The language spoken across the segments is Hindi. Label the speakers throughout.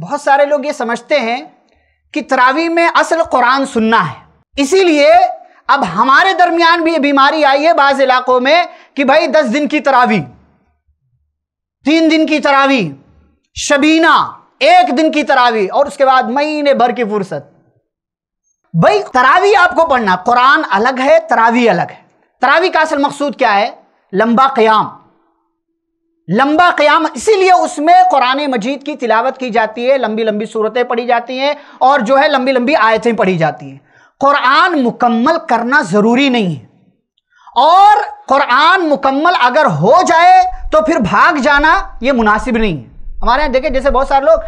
Speaker 1: बहुत सारे लोग ये समझते हैं कि तरावी में असल कुरान सुनना है इसीलिए अब हमारे दरमियान भी ये बीमारी आई है बाज़ इलाकों में कि भाई दस दिन की तरावी तीन दिन की तरावी शबीना एक दिन की तरावी और उसके बाद महीने भर की फुर्सत भाई तरावी आपको पढ़ना कुरान अलग है तरावी अलग है तरावी का असल मकसूद क्या है लंबा क्याम लंबा क्याम इसीलिए उसमें कुरान मजीद की तिलावत की जाती है लंबी लंबी सूरतें पढ़ी जाती हैं और जो है लंबी लंबी आयतें पढ़ी जाती हैं कुरान मुकम्मल करना ज़रूरी नहीं है और कुरान मुकम्मल अगर हो जाए तो फिर भाग जाना ये मुनासिब नहीं है हमारे यहाँ देखें जैसे बहुत सारे लोग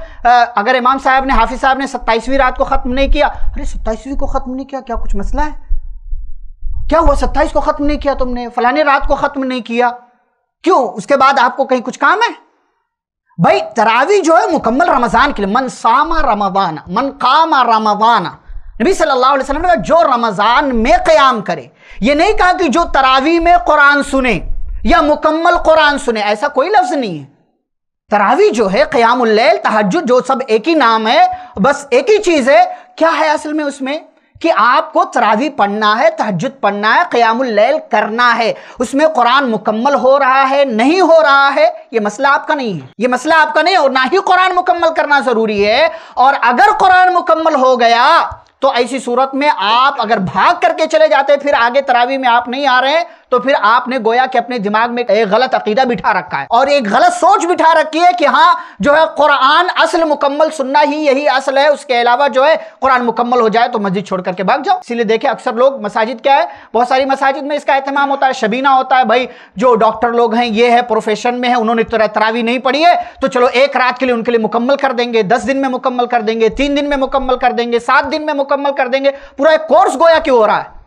Speaker 1: अगर इमाम साहब ने हाफिज साहब ने सत्ताईसवीं रात को ख़त्म नहीं किया अरे सत्ताईसवीं को ख़त्म नहीं किया क्या कुछ मसला है क्या हुआ सत्ताईस को ख़त्म नहीं किया तुमने फलाने रात को ख़त्म नहीं किया क्यों उसके बाद आपको कहीं कुछ काम है भाई तरावी जो है मुकम्मल रमज़ान के लिए मन सामा रमवाना मन कामा रमवाना नबी सल्लल्लाहु अलैहि वसल्लम ने कहा जो रमज़ान में क्याम करे ये नहीं कहा कि जो तरावी में कुरान सुने या मुकम्मल कुरान सुने ऐसा कोई लफ्ज़ नहीं है तरावी जो है क्याम तहज जो सब एक ही नाम है बस एक ही चीज़ है क्या है असल में उसमें कि आपको तरावी पढ़ना है तहजद पढ़ना है क़्यामल करना है उसमें कुरान मुकम्मल हो रहा है नहीं हो रहा है ये मसला आपका नहीं है ये मसला आपका नहीं और ना ही कुरान मुकम्मल करना ज़रूरी है और अगर कुरान मुकम्मल हो गया तो ऐसी सूरत में आप अगर भाग करके चले जाते फिर आगे तरावी में आप नहीं आ रहे हैं तो फिर आपने गोया कि अपने दिमाग में एक गलत अकीदा बिठा रखा है और एक गलत सोच बिठा रखी है कि हाँ जो है कुरान असल मुकम्मल सुनना ही यही असल है उसके अलावा जो है कुरान मुकम्मल हो जाए तो मस्जिद छोड़ करके भाग जाओ इसलिए देखे अक्सर लोग मसाजिद क्या है बहुत सारी मसाजिद में इसका एहतमाम होता है शबीना होता है भाई जो डॉक्टर लोग हैं ये है प्रोफेशन में है उन्होंने तरह तरावी नहीं पढ़ी है तो चलो एक रात के लिए उनके लिए मुकम्मल कर देंगे दस दिन में मुकम्मल कर देंगे तीन दिन में मुकम्मल कर देंगे सात दिन में मुकम्मल कर देंगे पूरा एक कोर्स गोया क्यों हो रहा है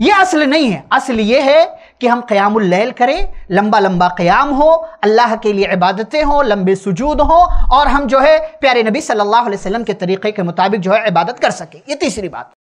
Speaker 1: ये असल नहीं है असल ये है कि हम क़यामुल्लैल करें लंबा लंबा क्याम हो अल्लाह के लिए इबादतें हों लंबे सुजूद हों और हम जो है प्यारे नबी सल्लल्लाहु अलैहि वसल्लम के तरीक़े के मुताबिक जो है इबादत कर सकें ये तीसरी बात